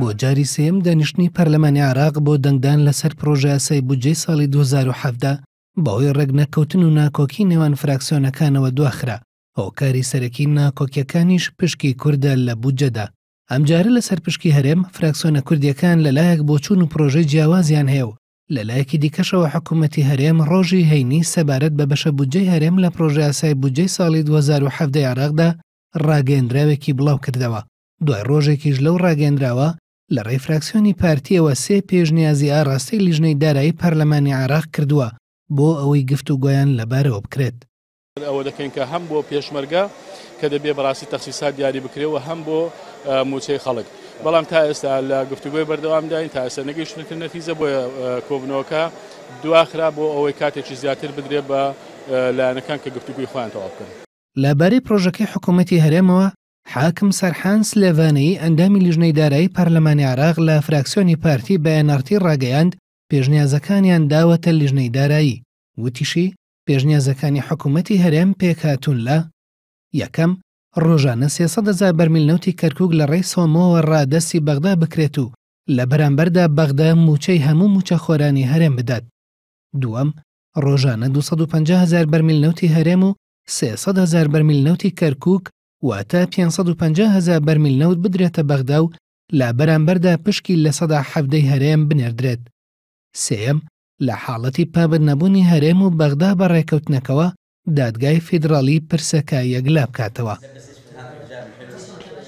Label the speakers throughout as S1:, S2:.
S1: بۆ جاری سێم دانیشتنی پەرلەمانی عراق بۆ دەنگدان لەسەر پرۆژیاسی بودجێ ساڵی 2017 بەوەی ڕێگ نەکەوتن و ناکۆکی نێوان فراکسیۆنەکانەوە دواخرا ئەو کاری سەرەکی ناکۆکیەکانیش پشکی کووردە لە بودجەدا ئەمجارە لەسەر پشکی هەرێم فراکسۆنە کوردیەکان لەلایەک بۆ چوون و پرۆژەی جیاوازیان هەیە و لەلایەکی دیکەشەوە حکوومەتی هەرێم ڕۆژی هەینی سەبارەت بە بەشە بودجەی هەرێم لە پرۆژیاسای بودجەی ساڵی 2017 عراقدا ڕاگەندراوێکی بڵاو کردەوە دوای ڕۆژێکیش لەو ڕاگەندراوە لە ڕێفراکسیۆنی پارتیەوە سێ پێشنیازی ئاراستەی لیژنەی دارایی پەرلەمانی عراق کردووە بۆ ئەوەی گفت و گویان لەبارەوە بکرێت
S2: ئەوە دەکەین کە هەم بۆ پێشمەرگە کە دەبێ بەڕاستی تەخصیسات دیاری بکرێەوە هەم بۆ موچەی خەڵک بەڵام تا ئێستا لە گفتوگوی بەردەوامداین تا ئێستا نەگەی شکردن نەفیزە بۆ کۆبنەوەکە دواخرا بۆ ئەوەی کاتێکی زیاتر بدرێت بە لایەنەکان کە گفتوگوی خویانتەوە بکەن.
S1: لەبارەی پرۆژەکەی حکوومەتی هەرێمەوە حاکم سەرحانس لەڤانەی ئەندامی لیژنەی دارایی پەرلەمانی عراق لە فراکسیۆنی پارتی بەیانارتی ڕاگەیاند پێشنیازەکانیان داوەتە لیژنەی دارایی وتیشی پێشنیازەکانی حکوومەتی هەرێم پێکاتون لە یەکەم ڕۆژانە سێسەدەزار بەرمیلنەوتی کەرکک لە ڕێی سۆمەوە ڕادەستی بەغدا بکرێت و لە بەرامبەردا بەغدا موچەی هەموو موچە خۆرانی هەرێم بدات دووەم ڕۆژانە 250هزار بەرمیلنەوتی هەرێم و 300هزار بەرمیل نەوتی کەرکک واتە 550هزار بەرمیل نەوت بدرێتە بەغدا و لا بەرامبەردا پشکی لە سەدا حەفدەی هەرێم بنێردرێت سم لە حاڵەتی پابد نەبوونی هەرێم و بەغدا بە ڕێکەوتنەکەوە دادگای فیدراڵی پرسەکە یەکلا بکاتەوە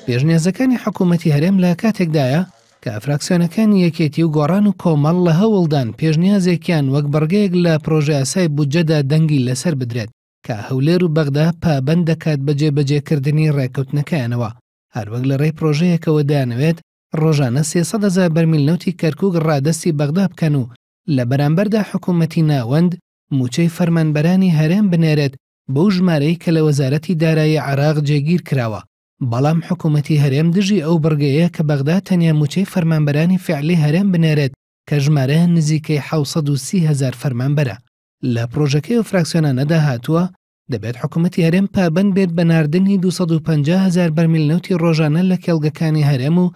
S1: پێشنێزەکانی حکوومەتی هەرێم لە کاتێکدایە کە ئەفراکسیۆنەکان یەکێتی و گۆڕان و کۆمەڵ لە هەوڵدان پێشنیازێکیان وەک بەرگەیەک لە پرۆژه ئاسای بودجەدا دەنگی لەسەر بدرێت کە هەولێر و بەغدا پابند دەکات بە جێبەجێکردنی ڕێکەوتنەکەیانەوە هەروەک لە ڕێی پرۆژەیەکەوە دانەوێت ڕۆژانە سێسەدەزار بەرمیلنەوتی کەرکک ڕادەستی بەغدا بکەن و لە بەرامبەردا حکوومەتی ناوەند موچەی فەرمانبەرانی هەرێم بنێرێت بەو ژمارەی کە لە وەزارەتی دارایی عراق جێگیر کراوە بەڵام حکوومەتی هەرێم دژی ئەو بڕگەیە کە بەغدا تەنیا موچەی فەرمانبەرانی فعلی هەرێم بنێرێت کە ژمارە نزیکەی 1970 هزار فەرمانبەرە لە پرۆژەکەی و فراکسیۆنە نەداهاتوە دەبێت حکوومەتتی هەرێم پابند بێت بە نردنی 2500هزار بەرمیلنەوتی ڕۆژانە لە کێڵگەکانی هەرێم و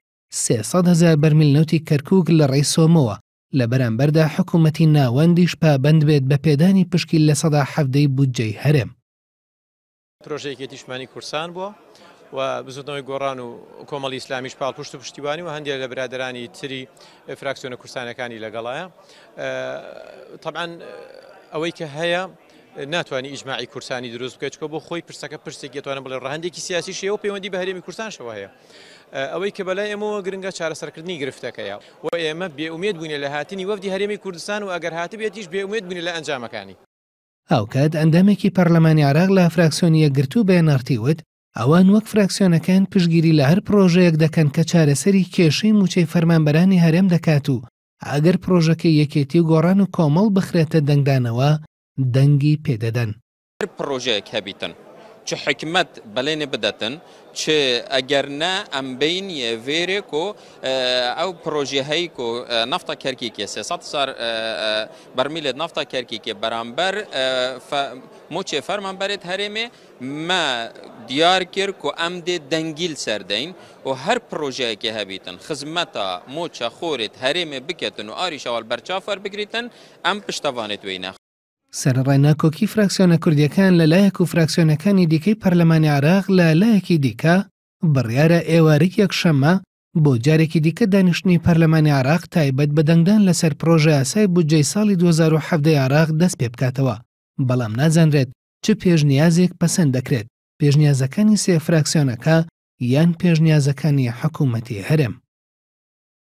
S1: 300هزار بەرمیلنەوتی کەرکک لە ڕێی سۆمەوە لە بەرامبەردا حکوومەتتی ناوەندیش پابند بێت بە پێدانی پشکی لە سەدا حەفتەی بودجەی هەرێم
S3: پرۆژەیەکی تیشمانی کورسان بووە و بزودنەوەی گۆڕان و کۆمەڵی ئسلامیش پاڵپشت و پشتیوانی و هەندێک لە برادرانی تری فراکسیۆنە کورسانەکانی لەگەڵایە طبعاً ئەوەی کە هەیە ناتوانانی ئیجمماعی کورسانی دروست بکە چکە بۆ خۆی پرسەکە پرسێکێتوانە بڵێ ڕهندێکی سیاسی شێوە پەیوەندی بە هەرێمی کورسان شەوە هەیە ئەوەی کە بەلای ئەمەوە گرنگە چارەسەرکردنی گرفتەکەیە و ئێمە بێومێت بوونە لە هاتنی وەفتی هەرێمی کوردستان و ئەگەر هاتی بێتیش بێومێت بوون لە ئەنجامەکانی
S1: ئەوکات ئەندامێکی پەرلەمانی عراق لە فراکسیۆنیە گرتو بەیانارتیوت ئەوان وەک فراکسیۆنەکان پشگیری لە هەر پرۆژەیەک دەکەن کە چارەسەری کێشەی موچەی فەرمانبەرانی هەرێم دەکات و ئەگەر پرۆژەکە یەکێتی و گۆڕان و کۆمەڵ بخرێتە دەنگدانەوە دەنگی پێدەدەن
S2: پرۆژەیەک هەبیتن چه حکمت بلین بدتن چه اگر نه ام بین ویری کو او پروژه هایی کو نفتا کرکی که 300 سار برمیل نفتا کرکی که برانبر موچه فرمان برید هرمه ما دیار کر کو ام دی دنگیل سردین و هر پروژه که هبیتن خزمتا موچه خورید هرمه بکتن و آری شوال برچافر بگریتن ام پشتوانت وینه
S1: سەرڕای ناکۆکی فراکسیۆنە کوردیەکان لە لایەک و فراکسیۆنەکانی دیکەی پەرلەمانی عراق لە لایەکی دیکە بڕیارە ئێوارێک یەکشەمە بۆ جارێکی دیکە دانیشتنی پەرلەمانی عراق تایبەت بەدەنگدان لەسەر پرۆژە یاسای بودجەی ساڵی 2017 عراق دەست پێ بکاتەوە بەڵام نازانرێت چ پێشنیازێک پەسەند دەکرێت پێشنیازەکانی سێ فراکسیۆنەکە یان پێشنیازەکانی حکوومەتی هەرم